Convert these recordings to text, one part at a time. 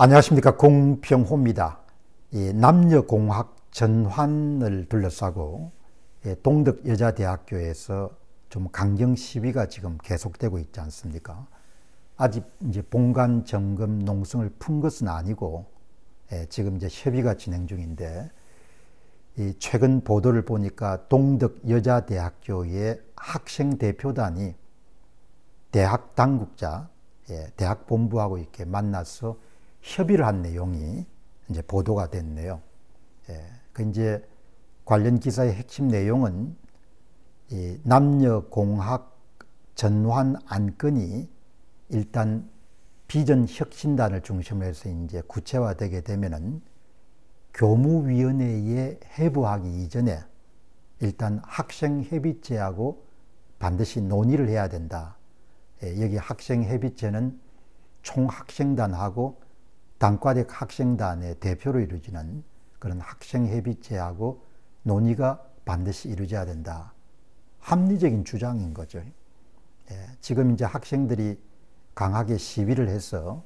안녕하십니까 공평호입니다. 남녀공학 전환을 둘러싸고 예, 동덕여자대학교에서 좀 강경 시위가 지금 계속되고 있지 않습니까? 아직 이제 본관 점검 농성을 푼 것은 아니고 예, 지금 이제 협의가 진행 중인데 최근 보도를 보니까 동덕여자대학교의 학생 대표단이 대학 당국자, 예, 대학 본부하고 이렇게 만나서 협의를 한 내용이 이제 보도가 됐네요. 예, 그 이제 관련 기사의 핵심 내용은 남녀 공학 전환 안건이 일단 비전 혁신단을 중심으로 해서 이제 구체화되게 되면은 교무위원회에 해부하기 이전에 일단 학생협의체하고 반드시 논의를 해야 된다. 예, 여기 학생협의체는 총학생단하고 단과대 학생단의 학 대표로 이루어지는 그런 학생협의체하고 논의가 반드시 이루어져야 된다. 합리적인 주장인 거죠. 예, 지금 이제 학생들이 강하게 시위를 해서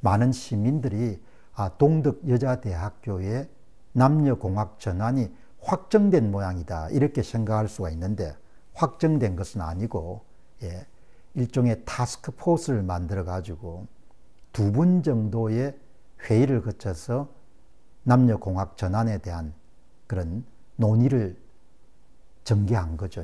많은 시민들이 아, 동덕여자대학교의 남녀공학 전환이 확정된 모양이다. 이렇게 생각할 수가 있는데 확정된 것은 아니고 예, 일종의 타스크포스를 만들어 가지고 두 분 정도의 회의를 거쳐서 남녀공학 전환에 대한 그런 논의를 전개한 거죠.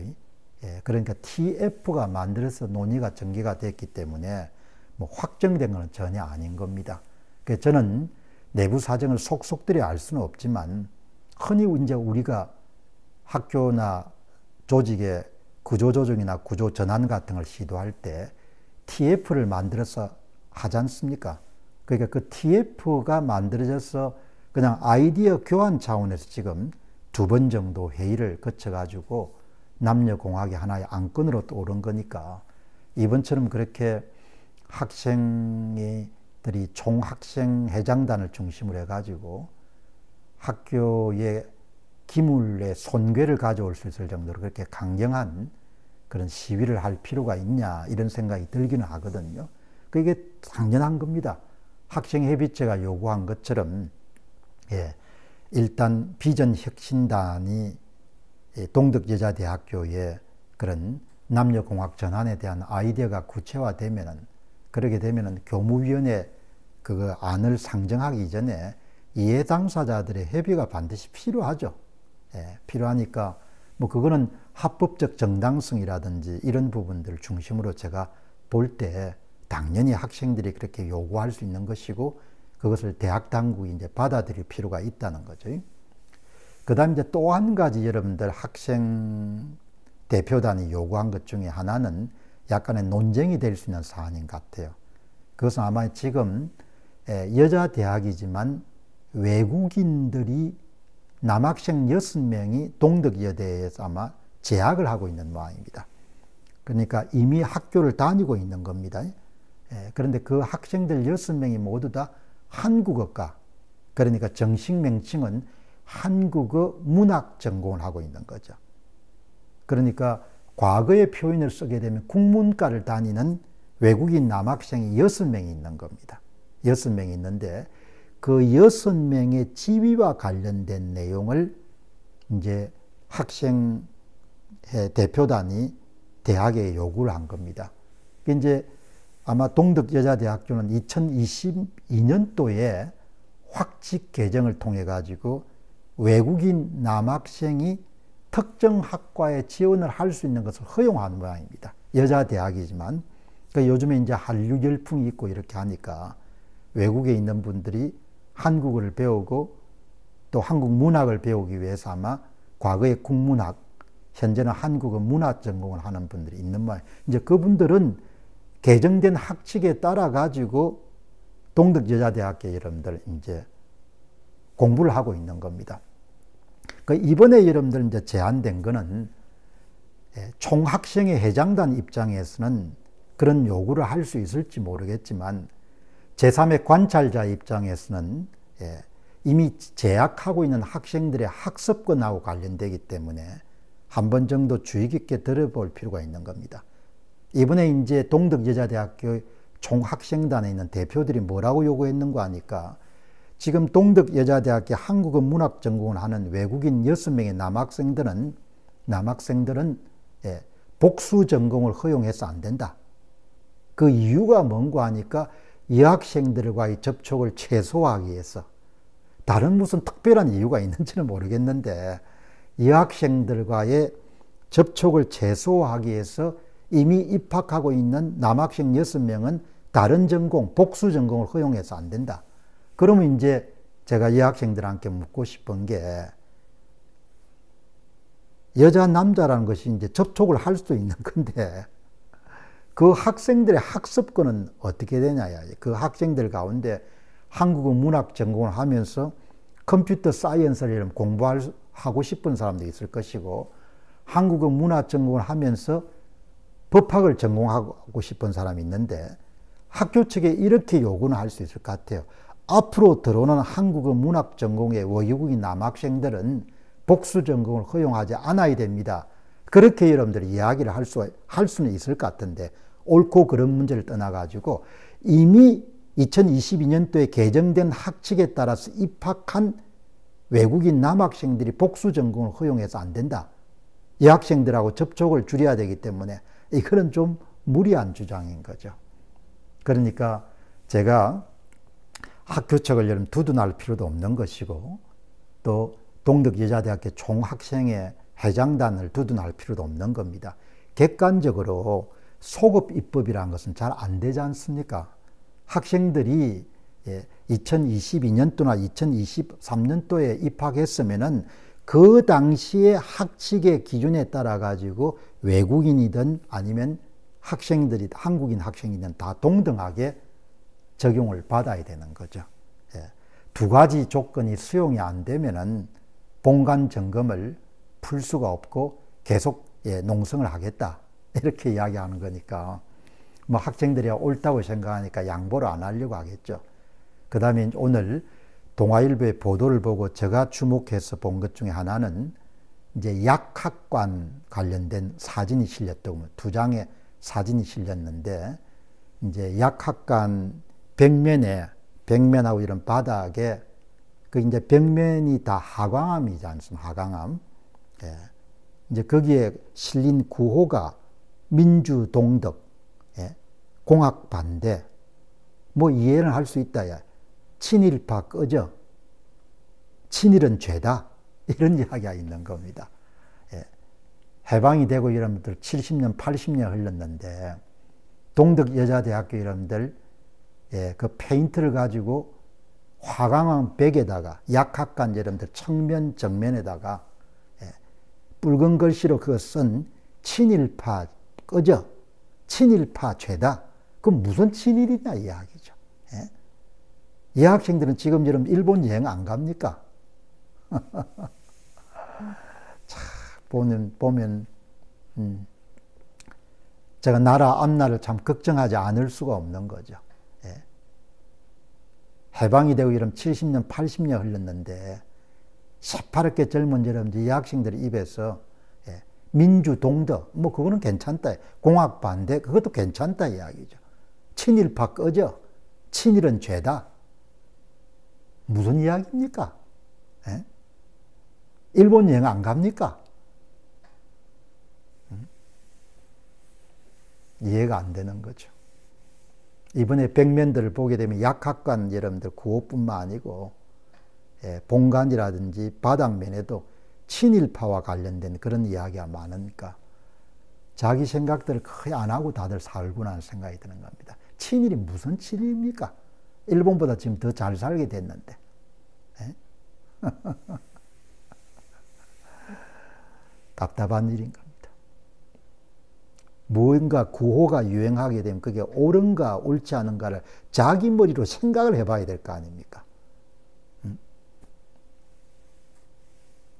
예, 그러니까 TF가 만들어서 논의가 전개가 됐기 때문에 뭐 확정된 건 전혀 아닌 겁니다. 그래서 저는 내부 사정을 속속들이 알 수는 없지만 흔히 이제 우리가 학교나 조직의 구조조정이나 구조전환 같은 걸 시도할 때 TF를 만들어서 하지 않습니까? 그러니까 그 TF가 만들어져서 그냥 아이디어 교환 차원에서 지금 두 번 정도 회의를 거쳐가지고 남녀공학이 하나의 안건으로 떠 오른 거니까 이번처럼 그렇게 학생들이 총학생회장단을 중심으로 해가지고 학교의 기물의 손괴를 가져올 수 있을 정도로 그렇게 강경한 그런 시위를 할 필요가 있냐 이런 생각이 들기는 하거든요. 그게 당연한 겁니다. 학생협의체가 요구한 것처럼 예, 일단 비전혁신단이 예, 동덕여자대학교의 그런 남녀공학 전환에 대한 아이디어가 구체화되면은 그렇게 되면은 교무위원회 그 안을 상정하기 이전에 이해 당사자들의 협의가 반드시 필요하죠. 예, 필요하니까 뭐 그거는 합법적 정당성이라든지 이런 부분들을 중심으로 제가 볼때 당연히 학생들이 그렇게 요구할 수 있는 것이고 그것을 대학 당국이 이제 받아들일 필요가 있다는 거죠. 그 다음 이제 또 한 가지 여러분들 학생 대표단이 요구한 것 중에 하나는 약간의 논쟁이 될 수 있는 사안인 것 같아요. 그것은 아마 지금 여자 대학이지만 외국인들이 남학생 6명이 동덕여대에서 아마 재학을 하고 있는 모양입니다. 그러니까 이미 학교를 다니고 있는 겁니다. 예, 그런데 그 학생들 6 명이 모두 다 한국어과 그러니까 정식 명칭은 한국어 문학 전공을 하고 있는 거죠. 그러니까 과거의 표현을 쓰게 되면 국문과를 다니는 외국인 남학생이 6 명이 있는 겁니다. 6 명이 있는데 그6 명의 지위와 관련된 내용을 이제 학생 대표단이 대학에 요구를 한 겁니다. 이제 아마 동덕여자대학교는 2022년도에 확직 개정을 통해 가지고 외국인 남학생이 특정 학과에 지원을 할 수 있는 것을 허용한 모양입니다. 여자 대학이지만 그러니까 요즘에 이제 한류 열풍이 있고 이렇게 하니까 외국에 있는 분들이 한국어를 배우고 또 한국 문학을 배우기 위해서 아마 과거에 국문학 현재는 한국어 문학 전공을 하는 분들이 있는 모 이제 그분들은 개정된 학칙에 따라 가지고 동덕여자대학교 여러분들 이제 공부를 하고 있는 겁니다. 그 이번에 여러분들 이제 제안된 거는 예, 총학생회 회장단 입장에서는 그런 요구를 할 수 있을지 모르겠지만 제3의 관찰자 입장에서는 예, 이미 재학하고 있는 학생들의 학습권하고 관련되기 때문에 한 번 정도 주의 깊게 들어볼 필요가 있는 겁니다. 이번에 이제 동덕여자대학교 총학생단에 있는 대표들이 뭐라고 요구했는가 하니까 지금 동덕여자대학교 한국어 문학 전공을 하는 외국인 6명의 남학생들은 남학생들은 예, 복수 전공을 허용해서 안 된다. 그 이유가 뭔가 하니까 여학생들과의 접촉을 최소화하기 위해서 다른 무슨 특별한 이유가 있는지는 모르겠는데 여학생들과의 접촉을 최소화하기 위해서 이미 입학하고 있는 남학생 6명은 다른 전공, 복수 전공을 허용해서 안 된다. 그러면 이제 제가 이 학생들한테 묻고 싶은 게 여자 남자라는 것이 이제 접촉을 할 수도 있는 건데 그 학생들의 학습권은 어떻게 되냐야. 그 학생들 가운데 한국어 문학 전공을 하면서 컴퓨터 사이언스를 공부하고 싶은 사람도 있을 것이고 한국어 문화 전공을 하면서 법학을 전공하고 싶은 사람이 있는데 학교 측에 이렇게 요구는 할 수 있을 것 같아요. 앞으로 들어오는 한국어 문학 전공의 외국인 남학생들은 복수 전공을 허용하지 않아야 됩니다. 그렇게 여러분들이 이야기를 할, 수, 할 수는 있을 것 같은데 옳고 그런 문제를 떠나가지고 이미 2022년도에 개정된 학칙에 따라서 입학한 외국인 남학생들이 복수 전공을 허용해서 안 된다. 여학생들하고 접촉을 줄여야 되기 때문에 이거는 좀 무리한 주장인 거죠. 그러니까 제가 학교책을 여러분 두둔할 필요도 없는 것이고 또 동덕여자대학교 총학생회 회장단을 두둔할 필요도 없는 겁니다. 객관적으로 소급 입법이라는 것은 잘 안 되지 않습니까? 학생들이 2022년도나 예, 2023년도에 입학했으면은 그 당시의 학칙의 기준에 따라 가지고 외국인이든 아니면 학생들이 한국인 학생이든 다 동등하게 적용을 받아야 되는 거죠. 예. 두 가지 조건이 수용이 안 되면은 본관 점검을 풀 수가 없고 계속 예, 농성을 하겠다 이렇게 이야기하는 거니까 뭐 학생들이 옳다고 생각하니까 양보를 안 하려고 하겠죠. 그다음에 오늘 동아일보의 보도를 보고 제가 주목해서 본 것 중에 하나는 이제 약학관 관련된 사진이 실렸던두 장의 사진이 실렸는데 이제 약학관 벽면에 벽면하고 이런 바닥에 그 이제 벽면이 다 하광암이지 않습니까? 하광암. 예. 이제 거기에 실린 구호가 민주동덕, 예. 공학 반대, 뭐 이해는 할수 있다. 야. 친일파 꺼져. 친일은 죄다. 이런 이야기가 있는 겁니다. 예. 해방이 되고 여러분들 70년, 80년 흘렀는데 동덕여자대학교 여러분들 예, 그 페인트를 가지고 화강암 벽에다가 약학관 여러분들 청면 정면에다가 예, 붉은 글씨로 그거 쓴 친일파 꺼져 친일파 죄다. 그 무슨 친일이냐 이야기죠. 여 학생들은 지금 여름 일본 여행 안 갑니까? 자, 보면, 보면, 음, 제가 나라 앞날을 참 걱정하지 않을 수가 없는 거죠. 예. 해방이 되고 이러 70년, 80년 흘렀는데, 새파랗게 젊은 여러분들, 이학생들 입에서, 예. 민주 동덕, 뭐, 그거는 괜찮다. 공학 반대, 그것도 괜찮다 이야기죠. 친일파 꺼져. 친일은 죄다. 무슨 이야기입니까? 에? 예? 일본 여행 안 갑니까? 음? 이해가 안 되는 거죠. 이번에 백면들을 보게 되면 약학관 여러분들 구호뿐만 아니고 예, 본관이라든지 바닥면에도 친일파와 관련된 그런 이야기가 많으니까 자기 생각들을 거의 안 하고 다들 살구나 하는 생각이 드는 겁니다. 친일이 무슨 친일입니까? 일본보다 지금 더 잘 살게 됐는데. 예? 답답한 일인 겁니다. 무언가 구호가 유행하게 되면 그게 옳은가 옳지 않은가를 자기 머리로 생각을 해봐야 될 거 아닙니까? 응? 음?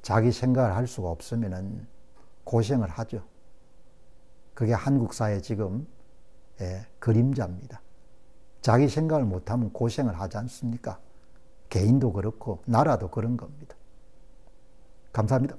자기 생각을 할 수가 없으면 고생을 하죠. 그게 한국 사회 지금 예, 그림자입니다. 자기 생각을 못하면 고생을 하지 않습니까? 개인도 그렇고 나라도 그런 겁니다. 감사합니다.